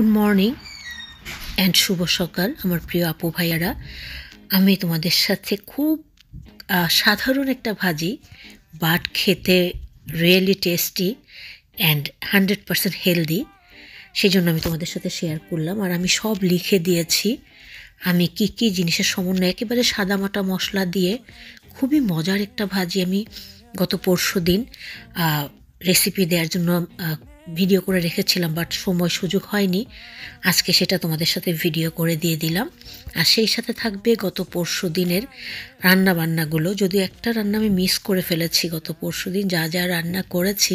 Good morning and শুভ সকাল আমার প্রিয় আপু ভাইয়ারা আমি তোমাদের সাথে খুব সাধারণ একটা ভাজি বাট খেতে really tasty and hundred percent healthy সেই জন্য আমি তোমাদের সাথে শেয়ার করলাম আর আমি সব লিখে দিয়েছি আমি কি কি জিনিসের সমন্বয়ে একেবারে সাদামাটা মশলা দিয়ে খুবই মজার একটা ভাজি আমি গত পরশু দিন রেসিপি দেওয়ার জন্য ভিডিও করে রেখেছিলাম বাট সময় সুযোগ হয়নি আজকে সেটা তোমাদের সাথে ভিডিও করে দিয়ে দিলাম আর সেই সাথে থাকবে গত পরশু দিনের রান্নাবান্নাগুলো যদি একটা রান্না আমি মিস করে ফেলেছি গত পরশু দিন যা যা রান্না করেছি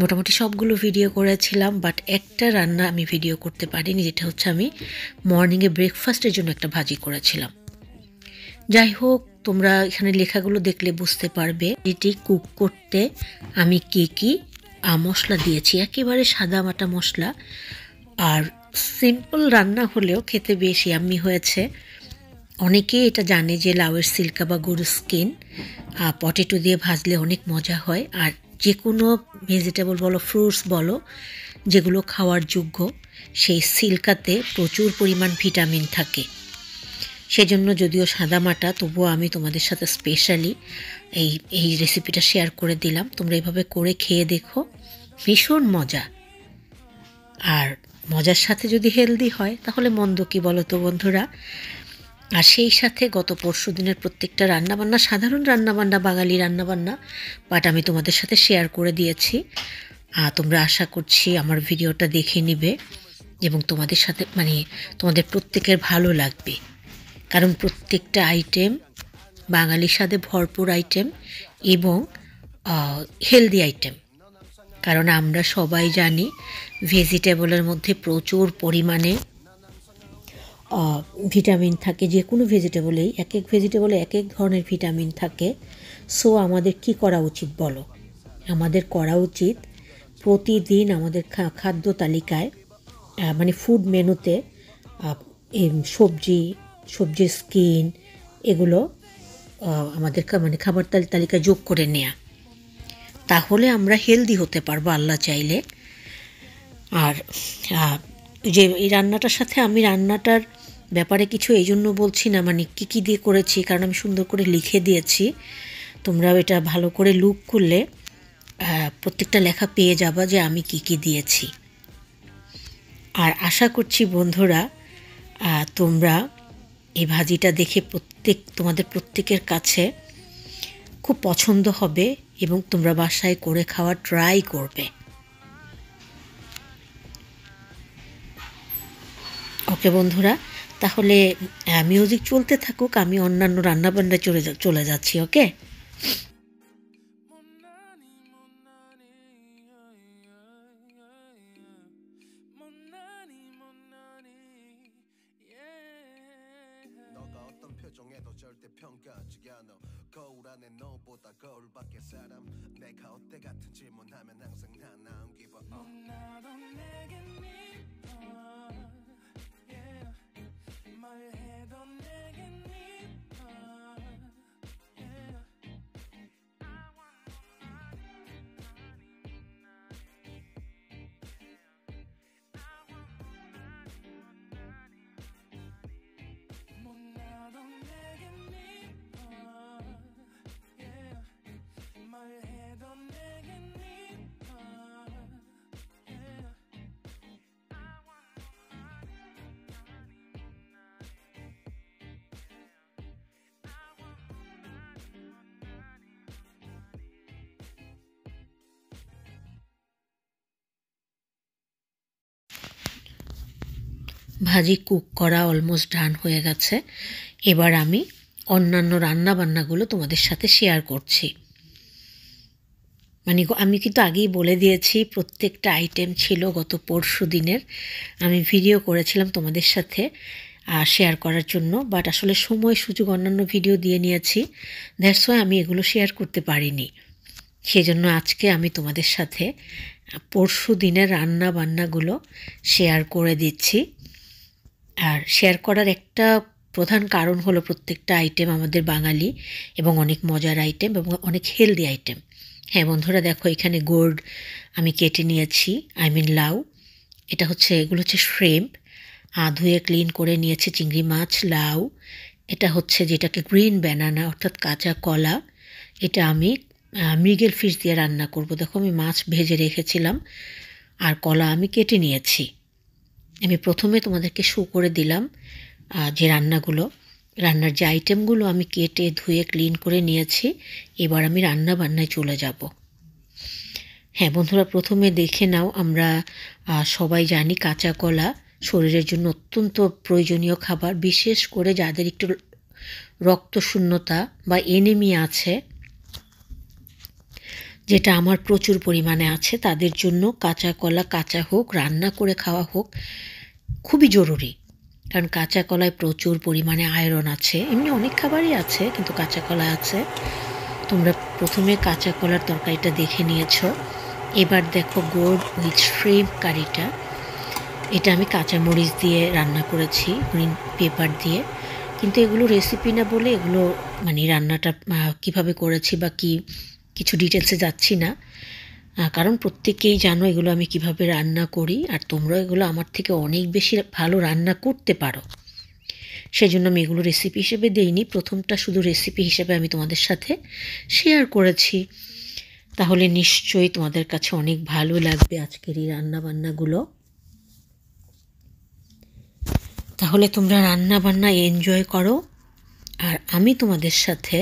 মোটামুটি সবগুলো ভিডিও করেছিলাম বাট একটা রান্না আমি ভিডিও করতে পারিনি যেটা হচ্ছে আমি মর্নিংয়ে ব্রেকফাস্টের জন্য একটা ভাজি করেছিলাম যাই হোক তোমরা এখানে লেখাগুলো দেখলে বুঝতে পারবে এটি কুক করতে আমি কী কী মশলা দিয়েছি একেবারে সাদা মাটা মশলা আর সিম্পল রান্না হলেও খেতে বেশ ইয়াম্মি হয়েছে অনেকেই এটা জানে যে লাউয়ের সিল্কা বা গরুর স্কিন পটেটো দিয়ে ভাজলে অনেক মজা হয় আর যে কোনো ভেজিটেবল বলো ফ্রুটস বলো যেগুলো খাওয়ার যোগ্য সেই সিল্কাতে প্রচুর পরিমাণ ভিটামিন থাকে সেজন্য যদিও সাদা মাটা তবুও আমি তোমাদের সাথে স্পেশালি এই এই রেসিপিটা শেয়ার করে দিলাম তোমরা এভাবে করে খেয়ে দেখো ভীষণ মজা আর মজার সাথে যদি হেলদি হয় তাহলে মন্দ কী বলো তো বন্ধুরা আর সেই সাথে গত পরশু দিনের প্রত্যেকটা রান্নাবান্না সাধারণ রান্নাবান্না বাঙালি রান্নাবান্না বাট আমি তোমাদের সাথে শেয়ার করে দিয়েছি আর তোমরা আশা করছি আমার ভিডিওটা দেখে নিবে এবং তোমাদের সাথে মানে তোমাদের প্রত্যেকের ভালো লাগবে কারণ প্রত্যেকটা আইটেম বাঙালির সাথে ভরপুর আইটেম এবং হেলদি আইটেম কারণ আমরা সবাই জানি ভেজিটেবলের মধ্যে প্রচুর পরিমাণে ভিটামিন থাকে যে কোনো ভেজিটেবলেই এক এক ভেজিটেবলে এক এক ধরনের ভিটামিন থাকে সো আমাদের কি করা উচিত বলো আমাদের করা উচিত প্রতিদিন আমাদের খাদ্য তালিকায় মানে ফুড মেনুতে সবজি সবজির স্কিন এগুলো আমাদের মানে খাবার তালিকা যোগ করে নেয়া তাহলে আমরা হেলদি হতে পারবো আল্লাহ চাইলে আর যে এই রান্নাটার সাথে আমি রান্নাটার ব্যাপারে কিছু এই জন্য বলছি না মানে কী কী দিয়ে করেছি কারণ আমি সুন্দর করে লিখে দিয়েছি তোমরাও এটা ভালো করে লুক করলে প্রত্যেকটা লেখা পেয়ে যাবা যে আমি কী কী দিয়েছি আর আশা করছি বন্ধুরা তোমরা এই ভাজিটা দেখে প্রত্যেক তোমাদের প্রত্যেকের কাছে খুব পছন্দ হবে এবং তোমরা বাসায় করে খাওয়া ট্রাই করবে ওকে বন্ধুরা তাহলে মিউজিক চলতে থাকুক আমি অন্যান্য রান্নাবান্না চলে চলে যাচ্ছি ওকে 해도 절대 평가하지 않아 거울 안에 너보다 거울 밖에 사람 내가 어때 같은 질문하면 항상 나 나은 기분 나도 내게 믿어 yeah. 말해 ভাজি কুক করা অলমোস্ট ডান হয়ে গেছে এবার আমি অন্যান্য রান্নাবান্নাগুলো তোমাদের সাথে শেয়ার করছি মানে আমি কিন্তু আগেই বলে দিয়েছি প্রত্যেকটা আইটেম ছিল গত পরশু দিনের আমি ভিডিও করেছিলাম তোমাদের সাথে শেয়ার করার জন্য বাট আসলে সময় সুযোগ অন্যান্য ভিডিও দিয়ে নিয়েছি দ্যাটস ওয়াই আমি এগুলো শেয়ার করতে পারিনি সেজন্য আজকে আমি তোমাদের সাথে পরশু দিনের রান্না বান্নাগুলো শেয়ার করে দিচ্ছি আর শেয়ার করার একটা প্রধান কারণ হলো প্রত্যেকটা আইটেম আমাদের বাঙালি এবং অনেক মজার আইটেম এবং অনেক হেলদি আইটেম হ্যাঁ বন্ধুরা দেখো এখানে গোর্ড আমি কেটে নিয়েছি আই মিন লাউ এটা হচ্ছে এগুলো হচ্ছে শ্রেম্প ধুয়ে ক্লিন করে নিয়েছি চিংড়ি মাছ লাউ এটা হচ্ছে যেটাকে গ্রিন ব্যানানা অর্থাৎ কাঁচা কলা এটা আমি মৃগেল ফিশ দিয়ে রান্না করব দেখো আমি মাছ ভেজে রেখেছিলাম আর কলা আমি কেটে নিয়েছি আমি প্রথমে তোমাদেরকে শো করে দিলাম যে রান্নাগুলো রান্নার যে আইটেমগুলো আমি কেটে ধুয়ে ক্লিন করে নিয়েছি এবার আমি রান্না বান্নায় চলে যাব হ্যাঁ বন্ধুরা প্রথমে দেখে নাও আমরা সবাই জানি কাঁচা কলা শরীরের জন্য অত্যন্ত প্রয়োজনীয় খাবার বিশেষ করে যাদের একটু রক্তশূন্যতা বা এনেমি আছে যেটা আমার প্রচুর পরিমাণে আছে তাদের জন্য কাঁচা কলা কাঁচা হোক রান্না করে খাওয়া হোক খুবই জরুরি কারণ কাঁচা কলায় প্রচুর পরিমাণে আয়রন আছে এমনি অনেক খাবারই আছে কিন্তু কাঁচা কলা আছে তোমরা প্রথমে কাঁচা কলার তরকারিটা দেখে নিয়েছ এবার দেখো গোড উইথ শ্রিম্প কারিটা এটা আমি কাঁচামরিচ দিয়ে রান্না করেছি গ্রিন পেপার দিয়ে কিন্তু এগুলো রেসিপি না বলে এগুলো মানে রান্নাটা কিভাবে করেছি বা কি কিছু ডিটেলসে যাচ্ছি না কারণ প্রত্যেকেই জানো এগুলো আমি কিভাবে রান্না করি আর তোমরা এগুলো আমার থেকে অনেক বেশি ভালো রান্না করতে পারো সেই জন্য আমি এগুলো রেসিপি হিসেবে দেইনি প্রথমটা শুধু রেসিপি হিসেবে আমি তোমাদের সাথে শেয়ার করেছি তাহলে নিশ্চয়ই তোমাদের কাছে অনেক ভালো লাগবে আজকের এই রান্নাবান্নাগুলো তাহলে তোমরা রান্নাবান্না এনজয় করো আর আমি তোমাদের সাথে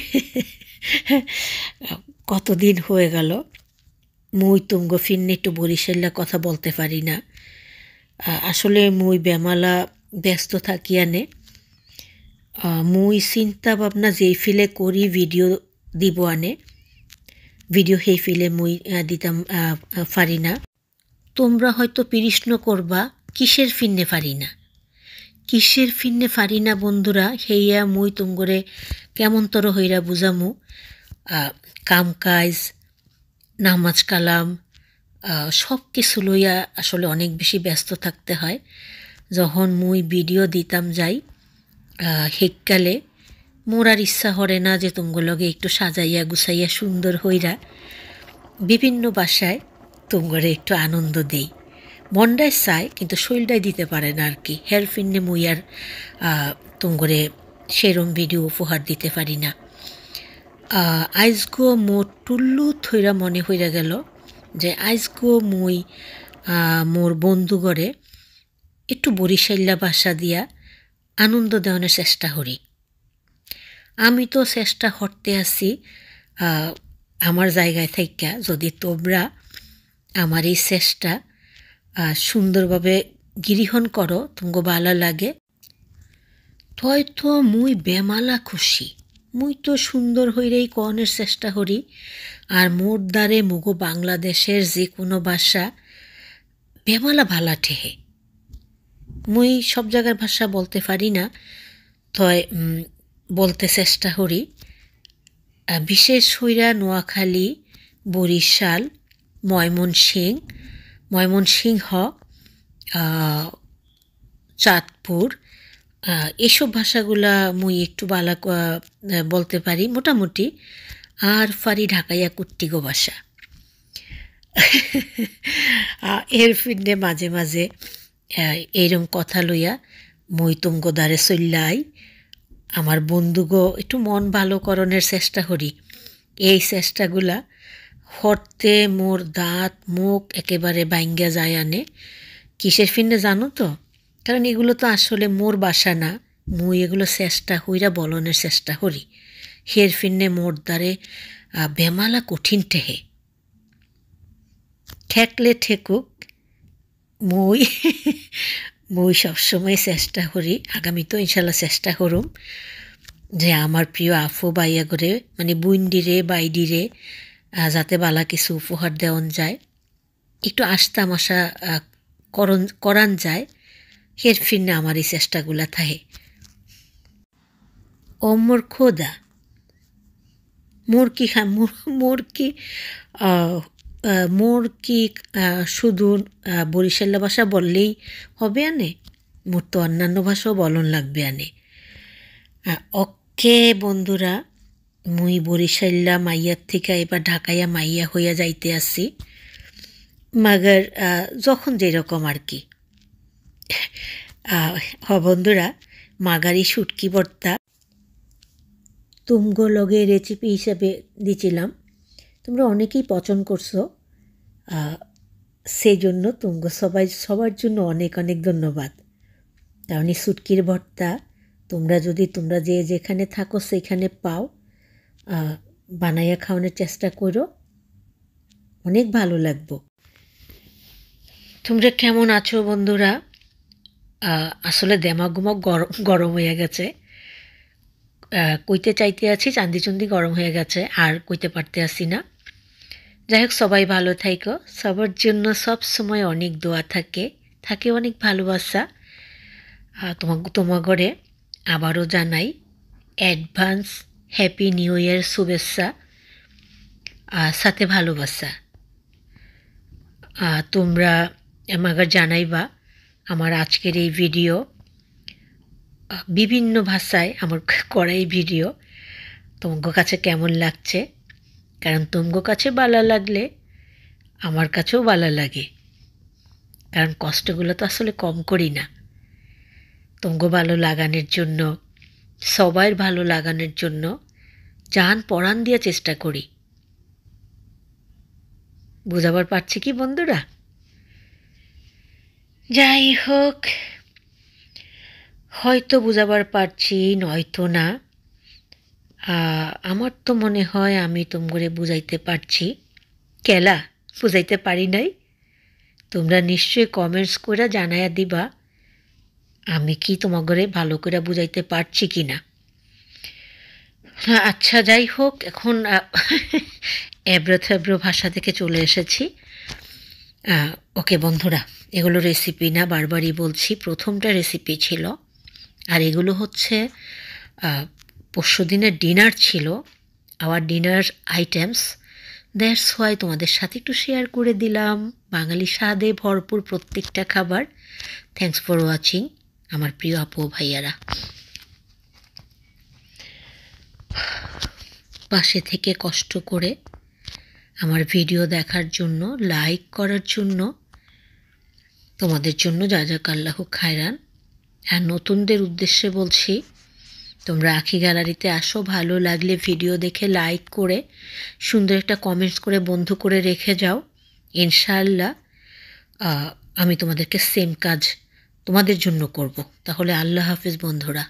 কতদিন হয়ে গেল মুই তুমগো ফিরনে একটু বরিশাল্লা কথা বলতে পারি না আসলে মুই ব্যামালা ব্যস্ত থাকি আনে মুই চিন্তা ভাবনা যেই ফিলে করি ভিডিও দিব আনে ভিডিও সেই ফিলে মুই দিতাম পারি না তোমরা হয়তো পিরিশ্ন করবা কিসের ফিন্নে পারি না কিসের ফিন্নে ফারি না বন্ধুরা হেইয়া মুই তুমগরে কেমনতর হইরা বুঝামু কাম কাজ নামাজ কালাম সব কিছু লইয়া আসলে অনেক বেশি ব্যস্ত থাকতে হয় যখন মুই ভিডিও দিতাম যাই হেককালে মোর আর ইচ্ছা হরে না যে লগে একটু সাজাইয়া গুছাইয়া সুন্দর হইরা বিভিন্ন বাসায় তুঙ্গরে একটু আনন্দ দেই মনডায় চায় কিন্তু শৈলডায় দিতে পারে না আর কি হেলফিন্নে মুই আর তুঙ্গরে সেরম ভিডিও উপহার দিতে পারি না আইজগো মো টুল্লু থইরা মনে হইয়া গেল যে আইজগো মই মোর বন্ধুগড়ে একটু বরিশাল্লা ভাষা দিয়া আনন্দ দেওয়ানোর চেষ্টা করি আমি তো চেষ্টা হরতে আছি আমার জায়গায় থাইকা যদি তোমরা আমার এই চেষ্টা সুন্দরভাবে গিরিহন করো তুঙ্গ ভালো লাগে তয় তো মুই বেমালা খুশি মুই তো সুন্দর হইরেই কনের চেষ্টা করি আর মোর দ্বারে মুগো বাংলাদেশের যে কোনো ভাষা বেমালা ভালা ঠেহে মুই সব জায়গার ভাষা বলতে পারি না তয় বলতে চেষ্টা করি বিশেষ হইরা নোয়াখালী বরিশাল ময়মনসিং ময়মনসিংহ চাঁদপুর এসব ভাষাগুলা মুই একটু বালা বলতে পারি মোটামুটি আর ফারি ঢাকাইয়া কুট্টিগো ভাষা এর ফিন্ডে মাঝে মাঝে এইরম কথা লইয়া মই তুঙ্গ দ্বারে চল্লাই আমার বন্ধুগো একটু মন ভালো করণের চেষ্টা করি এই চেষ্টাগুলা হরতে মোর দাঁত মুখ একেবারে বাইঙ্গা যায় আনে কিসের ফিন্নে জানো তো কারণ এগুলো তো আসলে মোর বাসা না মুই এগুলো চেষ্টা হইরা বলনের চেষ্টা হরি হের ফিন্নে মোর দ্বারে বেমালা কঠিন ঠেহে ঠেকলে ঠেকুক মই মই সবসময় চেষ্টা করি আগামী তো ইনশাল্লাহ চেষ্টা করুম যে আমার প্রিয় আফু বাইয়া করে মানে বুইন্ডিরে বাইডিরে যাতে বালা কিছু উপহার দেওয়ান যায় একটু আস্তা মশা করন করান যায় হের ফিরনে আমার এই চেষ্টাগুলা থাহে অমর খোদা মোর কি মোর কি মোর কি শুধু বরিশাল্লা ভাষা বললেই হবে আনে মোর তো অন্যান্য ভাষাও বলন লাগবে আনে ওকে বন্ধুরা মুই বরিশাল্লা মাইয়ার থেকে এবার ঢাকাইয়া মাইয়া হইয়া যাইতে আসি মাগার যখন যেরকম আর কি বন্ধুরা মাগারি শুটকি ভর্তা তুমগো লগে রেসিপি হিসাবে দিছিলাম তোমরা অনেকেই পছন্দ করছো সেই জন্য তুমগো সবাই সবার জন্য অনেক অনেক ধন্যবাদ কারণ এই শুটকির ভর্তা তোমরা যদি তোমরা যে যেখানে থাকো সেখানে পাও বানাইয়া খাওয়ানোর চেষ্টা করো অনেক ভালো লাগবো তোমরা কেমন আছো বন্ধুরা আসলে দেমাগুমা গরম গরম হয়ে গেছে কইতে চাইতে আছি চান্দিচুন্দি গরম হয়ে গেছে আর কইতে পারতে আসি না যাই হোক সবাই ভালো থাইকো সবার জন্য সব সময় অনেক দোয়া থাকে থাকে অনেক ভালোবাসা তোমাকে তোমাগরে আবারও জানাই অ্যাডভান্স হ্যাপি নিউ ইয়ার শুভেচ্ছা আর সাথে ভালোবাসা তোমরা আমাকে জানাইবা আমার আজকের এই ভিডিও বিভিন্ন ভাষায় আমার করা এই ভিডিও তোমার কাছে কেমন লাগছে কারণ তোমার কাছে ভালো লাগলে আমার কাছেও ভালো লাগে কারণ কষ্টগুলো তো আসলে কম করি না তোমাকে ভালো লাগানোর জন্য সবাই ভালো লাগানোর জন্য জান পরাণ দিয়ে চেষ্টা করি বোঝাবার পারছি কি বন্ধুরা যাই হোক হয়তো বোঝাবার পারছি নয়তো না আমার তো মনে হয় আমি তুম করে বুঝাইতে পারছি কেলা বুঝাইতে পারি নাই তোমরা নিশ্চয়ই কমেন্টস করে জানাইয়া দিবা আমি কি তোমাগরে ভালো করে বুঝাইতে পারছি কি না হ্যাঁ, আচ্ছা যাই হোক এখন এব্রো থেব্রো ভাষা থেকে চলে এসেছি ওকে বন্ধুরা এগুলো রেসিপি না বারবারই বলছি প্রথমটা রেসিপি ছিল আর এগুলো হচ্ছে পরশু দিনের ডিনার ছিল our dinner items that's why তোমাদের সাথে একটু শেয়ার করে দিলাম বাঙালি স্বাদে ভরপুর প্রত্যেকটা খাবার থ্যাংকস ফর ওয়াচিং আমার প্রিয় আপু ভাইয়ারা পাশে থেকে কষ্ট করে আমার ভিডিও দেখার জন্য লাইক করার জন্য তোমাদের জন্য যা যা কাল্লাহ খায়রান আর নতুনদের উদ্দেশ্যে বলছি তোমরা আখি গ্যালারিতে আসো ভালো লাগলে ভিডিও দেখে লাইক করে সুন্দর একটা কমেন্টস করে বন্ধু করে রেখে যাও ইনশাআল্লাহ আমি তোমাদেরকে সেম কাজ তোমাদের জন্য করব তাহলে আল্লাহ হাফিজ বন্ধুরা